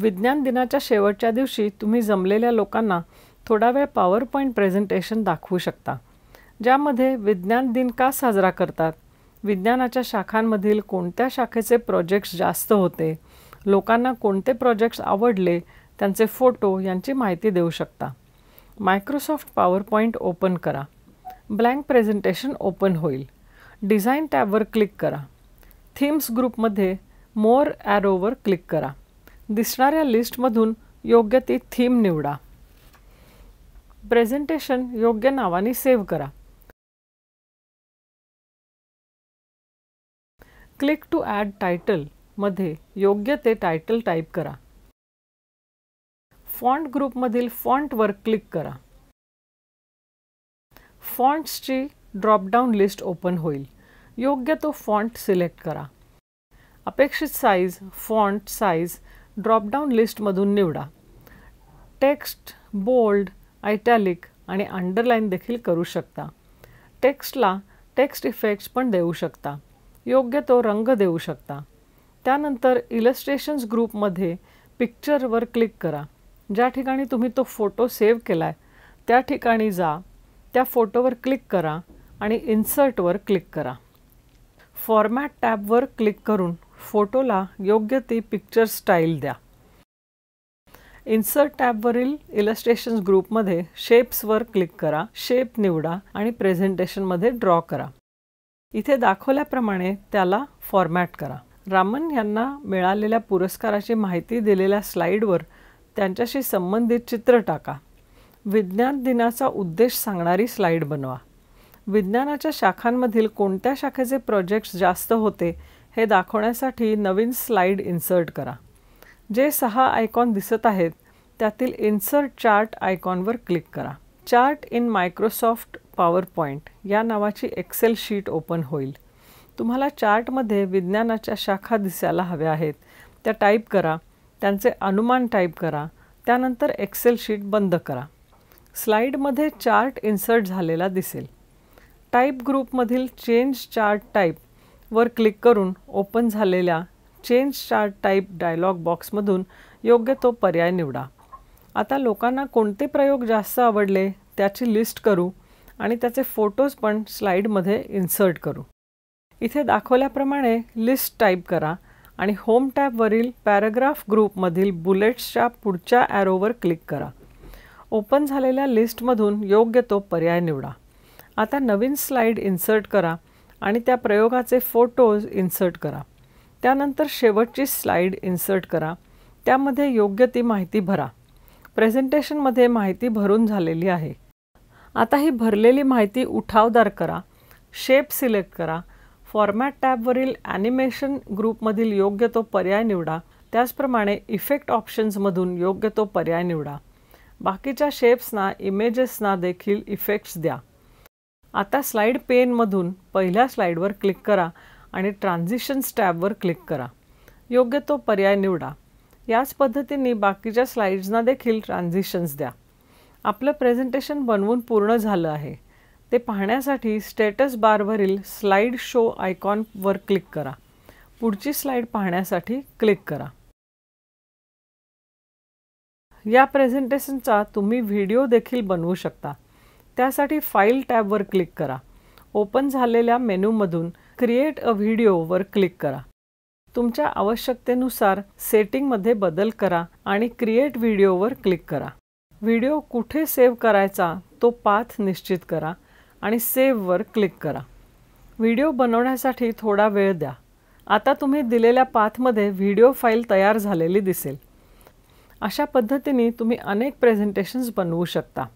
विज्ञान दिनाच्या शेवटच्या दिवशी तुम्ही जमलेल्या लोकांना थोडा वेळ पॉवर पॉईंट प्रेझेंटेशन दाखवू शकता ज्यामध्ये विज्ञान दिन का साजरा करतात विज्ञानाच्या शाखांमधील कोणत्या शाखेचे प्रोजेक्ट्स जास्त होते लोकांना कोणते प्रोजेक्ट्स आवडले त्यांचे फोटो यांची माहिती देऊ शकता मायक्रोसॉफ्ट पॉवर पॉईंट ओपन करा ब्लँक प्रेझेंटेशन ओपन होईल डिझाईन टॅबवर क्लिक करा थीम्स ग्रुपमध्ये मोर ॲरोवर क्लिक करा दिसणाऱ्या लिस्टमधून योग्य ती थीम निवडा प्रेझेंटेशन योग्य नावाने सेव्ह करा क्लिक टू ॲड टायटल मध्ये योग्य ते टायटल टाईप करा फॉन्ट ग्रुपमधील फॉन्टवर क्लिक करा फॉन्ट्सची ड्रॉपडाऊन लिस्ट ओपन होईल योग्य तो फॉन्ट सिलेक्ट करा अपेक्षित साईज फॉन्ट साईज ड्रॉपडाऊन लिस्टमधून निवडा टेक्स्ट बोल्ड आयटॅलिक आणि अंडरलाईन देखील करू शकता टेक्स्टला टेक्स्ट इफेक्ट्स पण देऊ शकता योग्य तो रंग देऊ शकता त्यानंतर इलस्ट्रेशन्स ग्रुपमध्ये पिक्चरवर क्लिक करा ज्या ठिकाणी तुम्ही तो फोटो सेव्ह केला आहे त्या ठिकाणी जा त्या फोटोवर क्लिक करा आणि इन्सर्टवर क्लिक करा फॉर्मॅट टॅबवर क्लिक करून फोटोला योग्य ती पिक्चर स्टाईल द्या इन्सर्ट टॅबवरील इलस्ट्रेशन्स ग्रुपमध्ये शेप्सवर क्लिक करा शेप निवडा आणि प्रेझेंटेशनमध्ये ड्रॉ करा इथे दाखवल्याप्रमाणे त्याला फॉर्मॅट करा रामन यांना मिळालेल्या पुरस्काराची माहिती दिलेल्या स्लाईडवर त्यांच्याशी संबंधित चित्र टाका विज्ञान दिनाचा उद्देश सांगणारी स्लाईड बनवा विज्ञानाच्या शाखांमधील कोणत्या शाखेचे प्रोजेक्ट्स जास्त होते हे दाखवण्यासाठी नवीन स्लाईड इन्सर्ट करा जे सहा आयकॉन दिसत आहेत त्यातील इन्सर्ट चार्ट आयकॉनवर क्लिक करा chart in Microsoft PowerPoint या नावाची एक्सेल शीट ओपन होईल तुम्हाला चार्टमध्ये विज्ञानाच्या शाखा दिसायला हव्या आहेत त्या टाईप करा त्यांचे अनुमान टाईप करा त्यानंतर एक्सेल शीट बंद करा स्लाइडमध्ये चार्ट इन्सर्ट झालेला दिसेल टाईप ग्रुपमधील चेंज चार्ट टाईप वर क्लिक करून ओपन झालेल्या चेंज चार्ट टाईप डायलॉग बॉक्समधून योग्य तो पर्याय निवडा आता लोकांना कोणते प्रयोग जास्त आवडले त्याची लिस्ट करू आणि त्याचे फोटोज पण स्लाईडमध्ये इन्सर्ट करू इथे दाखवल्याप्रमाणे लिस्ट टाईप करा आणि होम टॅबवरील पॅराग्राफ ग्रुपमधील बुलेट्सच्या पुढच्या ॲरोवर क्लिक करा ओपन झालेल्या लिस्टमधून योग्य तो पर्याय निवडा आता नवीन स्लाईड इन्सर्ट करा आणि त्या प्रयोगाचे फोटोज इन्सर्ट करा त्यानंतर शेवटची स्लाईड इन्सर्ट करा त्यामध्ये योग्य ती माहिती भरा प्रेझेंटेशनमध्ये माहिती भरून झालेली आहे आता ही भरलेली माहिती उठावदार करा शेप सिलेक्ट करा फॉर्मॅट टॅबवरील ॲनिमेशन ग्रुपमधील योग्य तो पर्याय निवडा त्याचप्रमाणे इफेक्ट ऑप्शन्समधून योग्य तो पर्याय निवडा बाकीच्या शेप्सना इमेजेसना देखील इफेक्ट्स द्या आता स्लाईड पेनमधून पहिल्या स्लाईडवर क्लिक करा आणि ट्रान्झिशन्स टॅबवर क्लिक करा योग्य तो पर्याय निवडा याच पद्धतीने बाकीच्या स्लाईड्सना देखील ट्रान्झिशन्स द्या आपलं प्रेझेंटेशन बनवून पूर्ण झालं आहे ते पाहण्यासाठी स्टेटस बारवरील स्लाइड शो आयकॉनवर क्लिक करा पुढची स्लाईड पाहण्यासाठी क्लिक करा या प्रेझेंटेशनचा तुम्ही व्हिडिओ देखील बनवू शकता त्यासाठी फाईल टॅबवर क्लिक करा ओपन झालेल्या मेनूमधून क्रिएट अ व्हिडिओवर क्लिक करा तुमच्या आवश्यकतेनुसार सेटिंगमध्ये बदल करा आणि क्रिएट व्हिडिओवर क्लिक करा व्हिडिओ कुठे सेव्ह करायचा तो पाथ निश्चित करा आणि सेव्हवर क्लिक करा व्हिडिओ बनवण्यासाठी थोडा वेळ द्या आता तुम्ही दिलेल्या पाथमध्ये व्हिडिओ फाईल तयार झालेली दिसेल अशा पद्धतीने तुम्ही अनेक प्रेझेंटेशन्स बनवू शकता